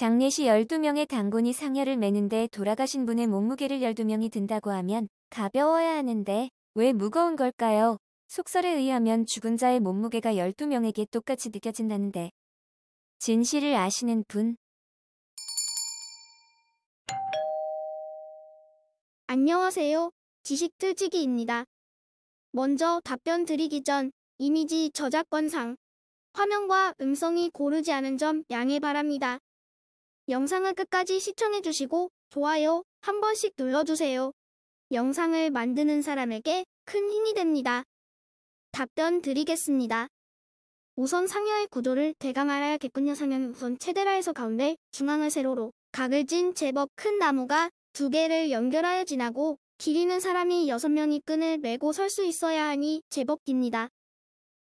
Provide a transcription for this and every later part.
장례시 12명의 당군이 상여를 매는데 돌아가신 분의 몸무게를 12명이 든다고 하면 가벼워야 하는데 왜 무거운 걸까요? 속설에 의하면 죽은 자의 몸무게가 12명에게 똑같이 느껴진다는데 진실을 아시는 분 안녕하세요. 지식틀지기입니다. 먼저 답변 드리기 전 이미지 저작권상 화면과 음성이 고르지 않은 점 양해 바랍니다. 영상을 끝까지 시청해주시고 좋아요 한 번씩 눌러주세요. 영상을 만드는 사람에게 큰 힘이 됩니다. 답변 드리겠습니다. 우선 상여의 구조를 대강알아야겠군요. 상여는 우선 체대라에서 가운데 중앙을 세로로 각을 찐 제법 큰 나무가 두 개를 연결하여 지나고 길이는 사람이 여섯 명이 끈을 메고 설 수 있어야 하니 제법 깁니다.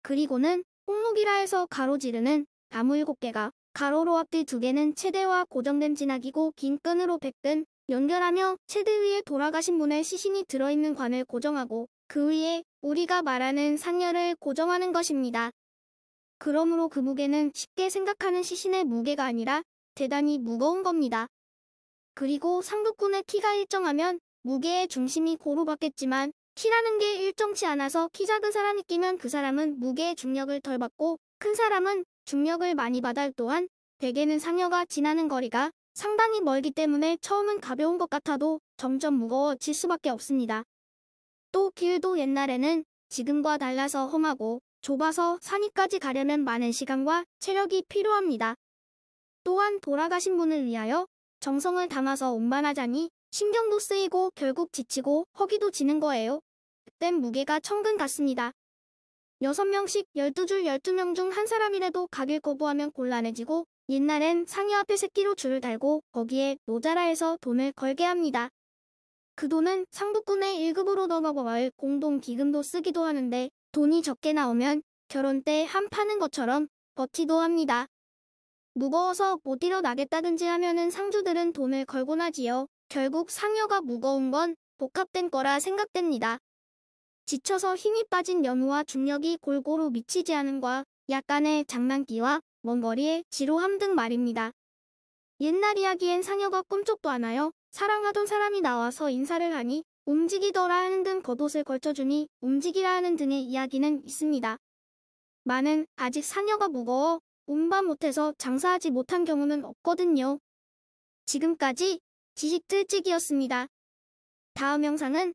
그리고는 홍목이라 해서 가로지르는 나무 일곱 개가 가로로 앞뒤 두 개는 체대와 고정됨 진학이고 긴 끈으로 백근 연결하며 체대 위에 돌아가신 분의 시신이 들어있는 관을 고정하고 그 위에 우리가 말하는 상열을 고정하는 것입니다. 그러므로 그 무게는 쉽게 생각하는 시신의 무게가 아니라 대단히 무거운 겁니다. 그리고 상극군의 키가 일정하면 무게의 중심이 고로 받겠지만 키라는 게 일정치 않아서 키 작은 사람이 끼면 그 사람은 무게의 중력을 덜 받고 큰 사람은 중력을 많이 받을 또한 베개는 상여가 지나는 거리가 상당히 멀기 때문에 처음은 가벼운 것 같아도 점점 무거워질 수밖에 없습니다. 또 길도 옛날에는 지금과 달라서 험하고 좁아서 산이까지 가려면 많은 시간과 체력이 필요합니다. 또한 돌아가신 분을 위하여 정성을 담아서 운반하자니 신경도 쓰이고 결국 지치고 허기도 지는 거예요. 그땐 무게가 천근 같습니다. 6 명씩 1 2줄1 2명중 한 사람이라도 가길 거부하면 곤란해지고 옛날엔 상여 앞에 새끼로 줄을 달고 거기에 노자라에서 돈을 걸게 합니다. 그 돈은 상부꾼의 1급으로 넘어갈 가 공동기금도 쓰기도 하는데 돈이 적게 나오면 결혼 때 한 파는 것처럼 버티도 합니다. 무거워서 못 일어나겠다든지 하면은 상주들은 돈을 걸곤 하지요. 결국 상여가 무거운 건 복합된 거라 생각됩니다. 지쳐서 힘이 빠진 연우와 중력이 골고루 미치지 않은과 약간의 장난기와 먼거리의 지루함 등 말입니다. 옛날 이야기엔 상여가 꿈쩍도 안 하여 사랑하던 사람이 나와서 인사를 하니 움직이더라 하는 등 겉옷을 걸쳐주니 움직이라 하는 등의 이야기는 있습니다. 많은 아직 상여가 무거워 운반 못해서 장사하지 못한 경우는 없거든요. 지금까지 지식틀찍이었습니다. 다음 영상은